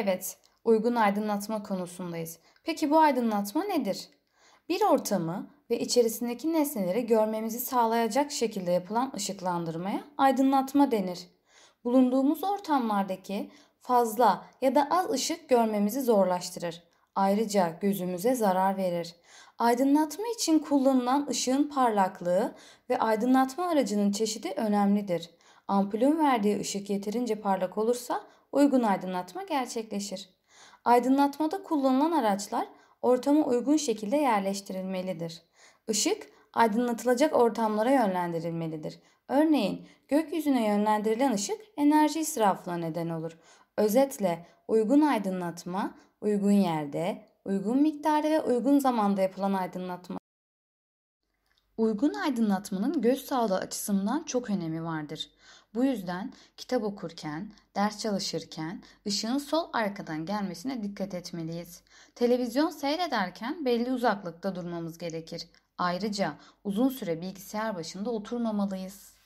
Evet, uygun aydınlatma konusundayız. Peki bu aydınlatma nedir? Bir ortamı ve içerisindeki nesneleri görmemizi sağlayacak şekilde yapılan ışıklandırmaya aydınlatma denir. Bulunduğumuz ortamlardaki fazla ya da az ışık görmemizi zorlaştırır. Ayrıca gözümüze zarar verir. Aydınlatma için kullanılan ışığın parlaklığı ve aydınlatma aracının çeşidi önemlidir. Ampulün verdiği ışık yeterince parlak olursa uygun aydınlatma gerçekleşir. Aydınlatmada kullanılan araçlar ortama uygun şekilde yerleştirilmelidir. Işık aydınlatılacak ortamlara yönlendirilmelidir. Örneğin gökyüzüne yönlendirilen ışık enerji israfına neden olur. Özetle uygun aydınlatma uygun yerde, uygun miktarda ve uygun zamanda yapılan aydınlatma Uygun aydınlatmanın göz sağlığı açısından çok önemi vardır. Bu yüzden kitap okurken, ders çalışırken ışığın sol arkadan gelmesine dikkat etmeliyiz. Televizyon seyrederken belli uzaklıkta durmamız gerekir. Ayrıca uzun süre bilgisayar başında oturmamalıyız.